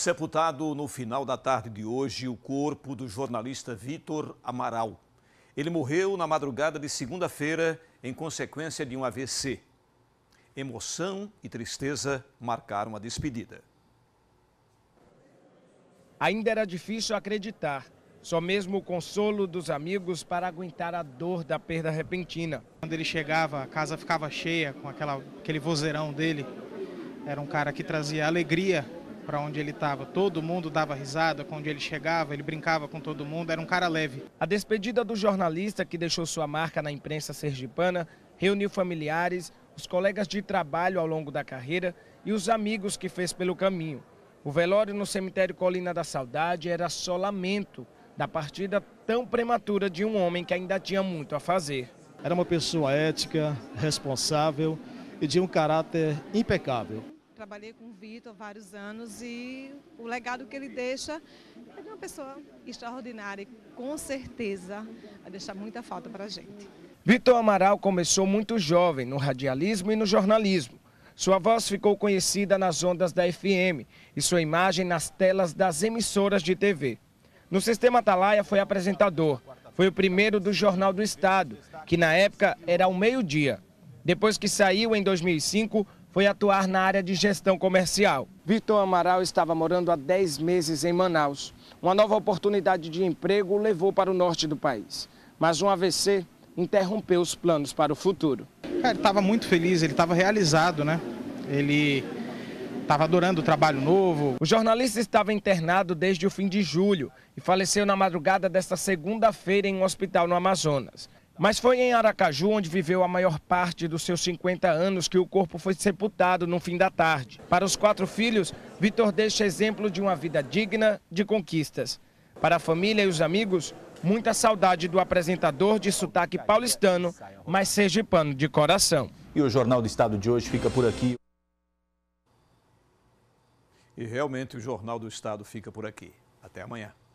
Sepultado no final da tarde de hoje, o corpo do jornalista Vitor Amaral. Ele morreu na madrugada de segunda-feira em consequência de um AVC. Emoção e tristeza marcaram a despedida. Ainda era difícil acreditar. Só mesmo o consolo dos amigos para aguentar a dor da perda repentina. Quando ele chegava, a casa ficava cheia com aquela, aquele vozeirão dele. Era um cara que trazia alegria para onde ele estava. Todo mundo dava risada quando ele chegava, ele brincava com todo mundo, era um cara leve. A despedida do jornalista que deixou sua marca na imprensa sergipana reuniu familiares, os colegas de trabalho ao longo da carreira e os amigos que fez pelo caminho. O velório no cemitério Colina da Saudade era só lamento da partida tão prematura de um homem que ainda tinha muito a fazer. Era uma pessoa ética, responsável e de um caráter impecável trabalhei com o Vitor vários anos e o legado que ele deixa é de uma pessoa extraordinária e com certeza vai deixar muita falta para a gente. Vitor Amaral começou muito jovem no radialismo e no jornalismo. Sua voz ficou conhecida nas ondas da FM e sua imagem nas telas das emissoras de TV. No Sistema Atalaia foi apresentador. Foi o primeiro do Jornal do Estado, que na época era o meio-dia. Depois que saiu em 2005, foi atuar na área de gestão comercial. Vitor Amaral estava morando há 10 meses em Manaus. Uma nova oportunidade de emprego o levou para o norte do país. Mas um AVC interrompeu os planos para o futuro. É, ele estava muito feliz, ele estava realizado, né? Ele estava adorando o trabalho novo. O jornalista estava internado desde o fim de julho e faleceu na madrugada desta segunda-feira em um hospital no Amazonas. Mas foi em Aracaju, onde viveu a maior parte dos seus 50 anos, que o corpo foi sepultado no fim da tarde. Para os quatro filhos, Vitor deixa exemplo de uma vida digna de conquistas. Para a família e os amigos, muita saudade do apresentador de sotaque paulistano, mas seja pano de coração. E o Jornal do Estado de hoje fica por aqui. E realmente o Jornal do Estado fica por aqui. Até amanhã.